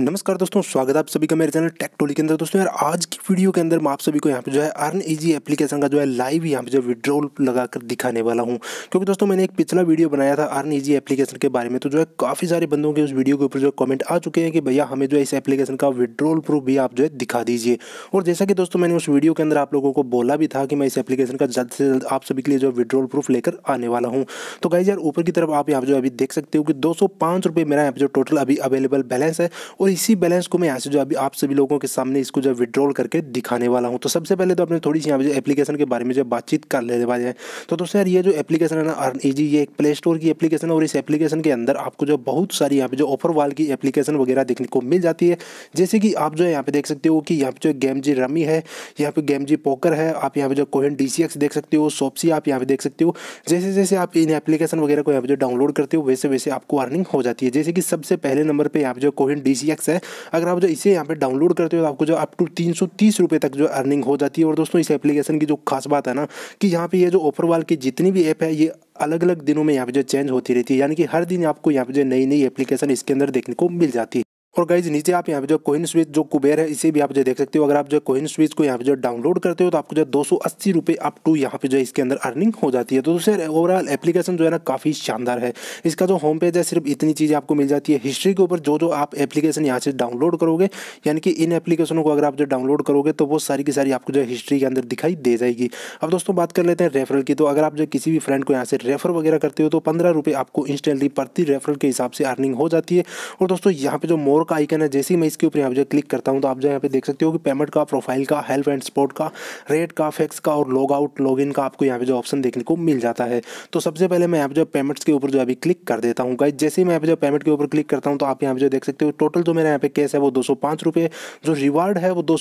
नमस्कार दोस्तों स्वागत है आप सभी का मेरे चैनल टेक टोली के अंदर दोस्तों यार आज की वीडियो के अंदर मैं आप सभी को यहाँ पे जो है अर्न इजी एप्लीकेशन का जो है लाइव यहाँ पे जो विड्रॉल लगा कर दिखाने वाला हूँ क्योंकि दोस्तों मैंने एक पिछला वीडियो बनाया था अर्न इजी एप्लीकेशन के बारे में तो जो है काफ़ी सारे बंदों के उस वीडियो के ऊपर जो कमेंट आ चुके हैं कि भैया हमें जो है इस एप्लीकेशन का विड्रॉल प्रूफ भी आप जो है दिखा दीजिए और जैसा कि दोस्तों मैंने उस वीडियो के अंदर आप लोगों को बोला भी था कि मैं इस एप्लीकेशन का जल्द से जल्द आप सभी के लिए जो विड्रॉल प्रूफ लेकर आने वाला हूँ तो गाइज यार ऊपर की तरफ आप यहाँ जो अभी देख सकते हो कि दो सौ मेरा यहाँ जो टोटल अभी अवेलेबल बैलेंस है और इसी बैलेंस को मैं यहाँ से जो अभी आप सभी लोगों के सामने इसको जो विड्रॉल करके दिखाने वाला हूँ तो सबसे पहले तो अपने थोड़ी सी यहाँ पर एप्लीकेशन के बारे में जो बातचीत कर लेने वाले हैं तो दोस्तों यार ये जो एप्लीकेशन है ना अर्न ईजी e ये एक प्ले स्टोर की एप्लीकेशन है और इस एप्लीकेशन के अंदर आपको जो बहुत सारी यहाँ पे जो ऑफर वाल की एप्लीकेशन वगैरह देखने को मिल जाती है जैसे कि आप जो है यहाँ पे देख सकते हो कि यहाँ पे जो गेम जी रमी है यहाँ पे गेम जी पोकर है आप यहाँ पे जो कोहन डी देख सकते हो सोपसी आप यहाँ पे देख सकते हो जैसे जैसे आप इन एप्लीकेशन वगैरह को यहाँ पे जो डाउनलोड करते हो वैसे वैसे आपको अर्निंग हो जाती है जैसे कि सबसे पहले नंबर पर यहाँ पे जो कोहन डी एक्स है अगर आप जो इसे यहाँ पे डाउनलोड करते हो तो आपको जो अप टू तीन सौ तीस रुपये तक जो अर्निंग हो जाती है और दोस्तों इस एप्लीकेशन की जो खास बात है ना कि यहाँ पे ये जो वाल की जितनी भी ऐप है ये अलग अलग दिनों में यहाँ पे जो चेंज होती रहती है यानी कि हर दिन आपको यहाँ पे जो नई नई एप्लीकेशन इसके अंदर देखने को मिल जाती है और गाइज नीचे आप यहाँ पे जो कोइन स्विच जो कुबेर है इसे भी आप जो देख सकते हो अगर आप जो कोइन स्विच को यहाँ पे जो डाउनलोड करते हो तो आपको जो दो सौ अस्सी रुपये अप टू यहाँ पे जो इसके अंदर अर्निंग हो जाती है तो सर ओवरऑल एप्लीकेशन जो है ना काफ़ी शानदार है इसका जो होम पेज है सिर्फ इतनी चीज़ें आपको मिल जाती है हिस्ट्री के ऊपर जो जो आप एप्लीकेशन यहाँ से डाउनलोड करोगे यानी कि इन एप्लीकेशनों को अगर आप जो डाउनलोड करोगे तो वो सारी की सारी आपको जो हिस्ट्री के अंदर दिखाई दे जाएगी अब दोस्तों बात कर लेते हैं रेफरल की तो अगर आप जो किसी भी फ्रेंड को यहाँ से रेफर वगैरह करते हो तो पंद्रह रुपये आपको इंस्टेंटली प्रति रेफरल के हिसाब से अर्निंग हो जाती है और दोस्तों यहाँ पर जो मोर सपोर्ट का आइकन है जैसे ही मैं इसके ऊपर यहाँ पर क्लिक करता हूँ तो आप जो यहाँ पे देख सकते हो कि पेमेंट का प्रोफाइल का हेल्प एंड सपोर्ट का रेट का फैक्स का और लॉग आउट लॉग इन का आपको यहाँ पे जो ऑप्शन देखने को मिल जाता है तो सबसे पहले मैं यहाँ पर जो पेमेंट्स के ऊपर जो अभी क्लिक कर देता हूँ गाइज जैसे ही मैं यहाँ पे जो पेमेंट के ऊपर क्लिक करता हूँ तो आप यहाँ पर जो देख सकते हो टोटल जो मेरा यहाँ पे कैश है वो दो जो रिवार्ड है वो दो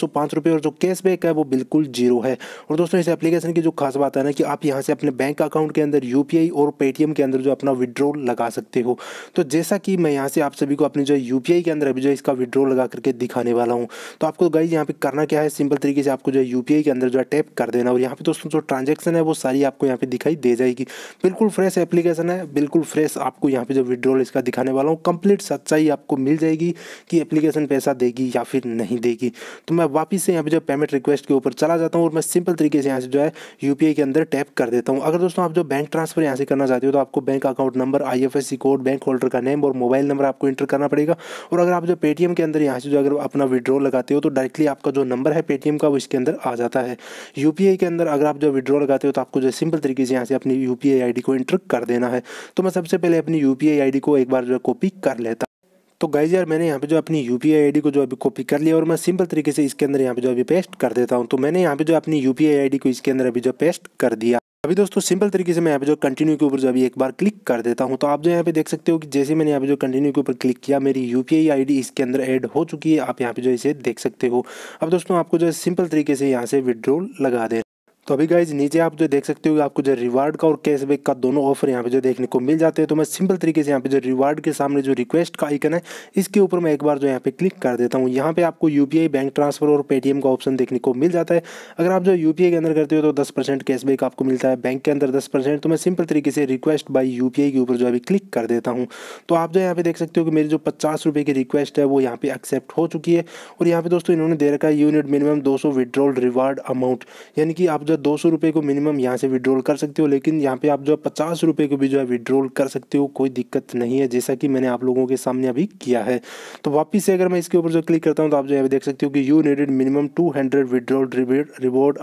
और जो कैशबैक है वो बिल्कुल जीरो है और दोस्तों इस एप्लीकेशन की जो खास बात है ना कि आप यहाँ से अपने बैंक अकाउंट के अंदर यू और पेटीएम के अंदर जो अपना विड्रॉल लगा सकते हो तो जैसा कि मैं यहाँ से आप सभी को अपनी जो यू के अंदर पर जो जो इसका विड्रॉ लगा करके दिखाने वाला हूँ तो आपको गाइज यहाँ पे करना क्या है सिंपल तरीके से आपको जो है यू के अंदर जो है टैप कर देना और यहाँ पे दोस्तों जो ट्रांजेक्शन है वो सारी आपको यहाँ पे दिखाई दे जाएगी बिल्कुल फ्रेश एप्लीकेशन है बिल्कुल फ्रेश आपको यहाँ पर जो विड्रॉल इसका दिखाने वाला हूँ कंप्लीट सच्चाई आपको मिल जाएगी कि एप्लीकेशन पैसा देगी या फिर नहीं देगी तो मैं वापस से यहाँ पे जो पेमेंट रिक्वेस्ट के ऊपर चला जाता हूँ और मैं सिंपल तरीके से यहाँ से जो है यू के अंदर टैप कर देता हूँ अगर दोस्तों आप जो बैंक ट्रांसफर यहाँ से करना चाहते हो तो आपको बैंक अकाउंट नंबर आई कोड बैंक होल्डर का नेम और मोबाइल नंबर आपको इंटर करना पड़ेगा और अगर आप आप जो पेटीएम के अंदर यहाँ से जो अगर अपना विड्रॉ लगाते हो तो डायरेक्टली आपका जो नंबर है पेटीएम का वो इसके अंदर आ जाता है यू के अंदर अगर आप जो विड्रॉ लगाते हो तो आपको जो सिंपल तरीके से यहाँ से अपनी यू पी को इंटर कर देना है तो मैं सबसे पहले अपनी यू पी को एक बार जो कॉपी कर लेता तो गाइज यार मैंने यहाँ पे जो अपनी यू पी आई को जो अभी कॉपी कर लिया और मैं सिंपल तरीके से इसके अंदर यहाँ पे जो अभी पेस्ट कर देता हूँ तो मैंने यहाँ पे जो अपनी यू पी आई को इसके अंदर अभी जो पेस्ट कर दिया अभी दोस्तों सिंपल तरीके से मैं यहाँ पे जो कंटिन्यू के ऊपर जो अभी एक बार क्लिक कर देता हूँ तो आप जो यहाँ पे देख सकते हो कि जैसे मैंने यहाँ पे जो कंटिन्यू के ऊपर क्लिक किया मेरी यू पी आई इसके अंदर ऐड हो चुकी है आप यहाँ पे जो इसे देख सकते हो अब दोस्तों आपको जो है सिंपल तरीके से यहाँ से विड्रॉल लगा देना तो अभी गाइज नीचे आप जो देख सकते हो आपको जो रिवार्ड का और कैशबैक का दोनों ऑफर यहाँ पे जो देखने को मिल जाते हैं तो मैं सिंपल तरीके से यहाँ पे जो रिवार्ड के सामने जो रिक्वेस्ट का आइकन है इसके ऊपर मैं एक बार जो यहाँ पे क्लिक कर देता हूँ यहाँ पे आपको यू बैंक ट्रांसफर और पेटीएम का ऑप्शन देखने को मिल जाता है अगर आप जो यू के अंदर करते हो तो दस कैशबैक आपको मिलता है बैंक के अंदर दस तो मैं सिंपल तरीके से रिक्वेस्ट बाई यू के ऊपर जो अभी क्लिक कर देता हूँ तो आप जो यहाँ पे देख सकते हो कि मेरी जो पचास की रिक्वेस्ट है वो यहाँ पे एक्सेप्ट हो चुकी है और यहाँ पे दोस्तों इन्होंने दे रखा है यूनिट मिनिमम दो सौ रिवार्ड अमाउंट यानी कि आप जो दो सौ रुपये को मिनिमम यहाँ से विड्रॉल कर सकते हो लेकिन यहाँ पे आप जो है पचास रुपये को भी जो है विड्रॉल कर सकते हो कोई दिक्कत नहीं है जैसा कि मैंने आप लोगों के सामने अभी किया है तो वापस से अगर मैं इसके ऊपर जो क्लिक करता हूँ तो आप जो है देख सकते हो कि you needed minimum two hundred withdrawal reward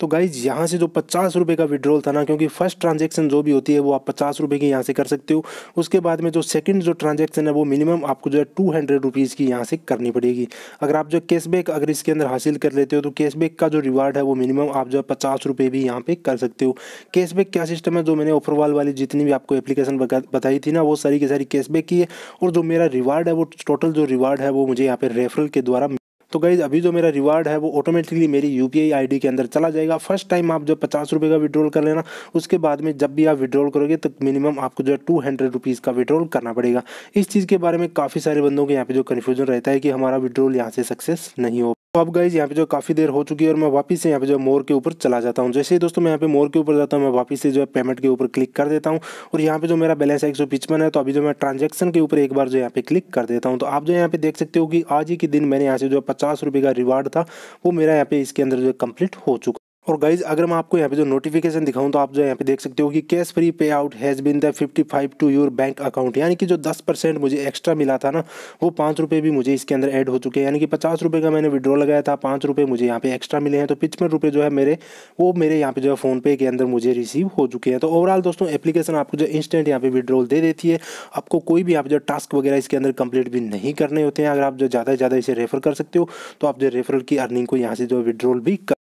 तो गाइज यहाँ से जो पचास रुपये का विड्रॉल था ना क्योंकि फर्स्ट ट्रांजेक्शन जो भी होती है वो आप पचास रुपये की यहाँ से कर सकते हो उसके बाद में जो सेकंड जो ट्रांजेक्शन है वो मिनिमम आपको जो है टू हंड्रेड रुपीज़ की यहाँ से करनी पड़ेगी अगर आप जो कैशबैक अगर इसके अंदर हासिल कर लेते हो तो कैशबैक का जो रिवार्ड है वो मिनिमम आप जो है पचास रुपये भी यहाँ पर कर सकते हो कैशबैक क्या सिस्टम है जो मैंने ऑफरवाल वाली जितनी भी आपको एप्लीकेशन बताई थी ना वो सारी की सारी कैशबैक की है और जो मेरा रिवार्ड है वो टोटल जो रिवार्ड है वो मुझे यहाँ पर रेफरल के द्वारा तो गाइज़ अभी जो मेरा रिवार्ड है वो ऑटोमेटिकली मेरी यू पी के अंदर चला जाएगा फर्स्ट टाइम आप जो पचास रुपये का विड्रॉल कर लेना उसके बाद में जब भी आप विड्रॉल करोगे तो मिनिमम आपको जो है टू हंड्रेड रुपीज़ का विड्रॉल करना पड़ेगा इस चीज़ के बारे में काफ़ी सारे बंदों के यहाँ पे जो कन्फ्यूजन रहता है कि हमारा विड्रॉल यहाँ से सक्सेस नहीं हो तो अब गाइज यहाँ पे जो काफ़ी देर हो चुकी है और मैं वापस से यहाँ पे जो मोर के ऊपर चला जाता हूँ जैसे ही दोस्तों मैं यहाँ पे मोर के ऊपर जाता हूँ मैं वापस से जो है पेमेंट के ऊपर क्लिक कर देता हूँ और यहाँ पे जो मेरा बैलेंस है एक है तो अभी जो मैं ट्रांजेक्शन के ऊपर एक बार जो यहाँ पे क्लिक कर देता हूँ तो आप जो यहाँ पे देख सकते हो कि आज ही के दिन मैंने यहाँ से जो पचास रुपये का रिवार्ड था वो मेरा यहाँ पे इसके अंदर जो है कम्प्लीट हो चुका और गाइज अगर मैं आपको यहाँ पे जो नोटिफिकेशन दिखाऊं तो आप जो यहाँ पे देख सकते हो कि cash free pay out has been the 55 to your bank account यानी कि जो 10 परसेंट मुझे एक्स्ट्रा मिला था ना वो पाँच रुपये भी मुझे इसके अंदर ऐड हो चुके हैं यानी कि पचास रुपये का मैंने विड्रॉ लगाया था पाँच रुपये मुझे यहाँ पे एक्स्ट्रा मिले हैं तो पिचपन रुपये जो है मेरे वो मेरे यहाँ पे जो है फ़ोनपे के अंदर मुझे रिसीव हो चुके हैं तो ओवरऑल दोस्तों एप्लीकेशन आपको जो इंस्टेंट यहाँ पे विड्रॉल दे देती है आपको कोई भी आप जो टास्क वगैरह इसके अंदर कंप्लीट भी नहीं करने होते हैं अगर आप जो ज़्यादा से ज़्यादा इसे रेफर कर सकते हो तो आप जो रेफरल की अर्निंग को यहाँ से जो विड्रॉल भी कर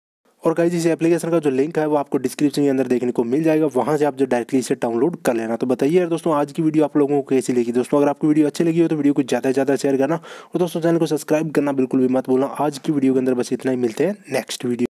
और गाइज इस एप्लीकेशन का जो लिंक है वो आपको डिस्क्रिप्शन के अंदर देखने को मिल जाएगा वहाँ से आप जो डायरेक्टली इसे डाउनलोड कर लेना तो बताइए यार दोस्तों आज की वीडियो आप लोगों को कैसी लगी दोस्तों अगर आपकी वीडियो अच्छी लगी हो तो वीडियो को ज़्यादा से ज़्यादा शेयर करना और दोस्तों चैनल को सब्सक्राइब करना बिल्कुल भी मत बोलना आज की वीडियो के अंदर बस इतना ही मिलते हैं नेक्स्ट वीडियो